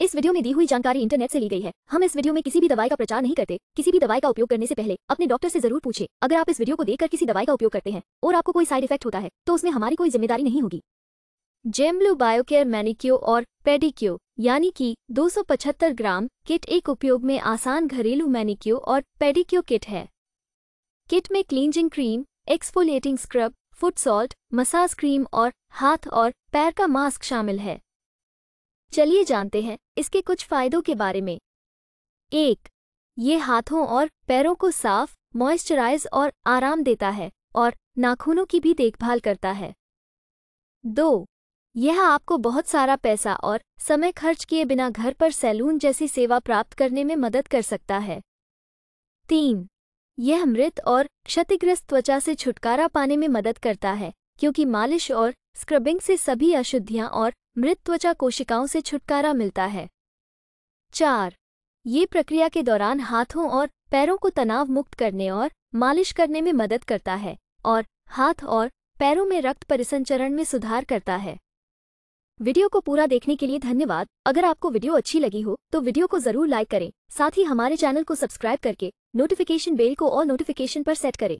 इस वीडियो में दी हुई जानकारी इंटरनेट से ली गई है हम इस वीडियो में किसी भी दवाई का प्रचार नहीं करते किसी भी दवाई का उपयोग करने से पहले अपने डॉक्टर से जरूर पूछे अगर आप इस वीडियो को देखकर किसी दवाई का उपयोग करते हैं और आपको कोई साइड इफेक्ट होता है तो उसमें हमारी कोई जिम्मेदारी नहीं होगी जेमब्लू बायोकेयर मैनिक्यो और पेडिक्यो यानी कि 275 ग्राम किट एक उपयोग में आसान घरेलू मैनिक्यो और पेडिक्यो किट है किट में cleansing cream exfoliating scrub foot salt massage cream और हाथ और पैर का मास्क शामिल है चलिए जानते हैं इसके कुछ फायदों के बारे में एक ये हाथों और पैरों को साफ मॉइस्चराइज और आराम देता है और नाखूनों की भी देखभाल करता है दो यह आपको बहुत सारा पैसा और समय खर्च किए बिना घर पर सैलून जैसी सेवा प्राप्त करने में मदद कर सकता है तीन यह मृत और क्षतिग्रस्त त्वचा से छुटकारा पाने में मदद करता है क्योंकि मालिश और स्क्रबिंग से सभी अशुद्धियां और मृत त्वचा कोशिकाओं से छुटकारा मिलता है चार ये प्रक्रिया के दौरान हाथों और पैरों को तनाव मुक्त करने और मालिश करने में मदद करता है और हाथ और पैरों में रक्त परिसंचरण में सुधार करता है वीडियो को पूरा देखने के लिए धन्यवाद अगर आपको वीडियो अच्छी लगी हो तो वीडियो को जरूर लाइक करें साथ ही हमारे चैनल को सब्सक्राइब करके नोटिफिकेशन बेल को और नोटिफिकेशन पर सेट करें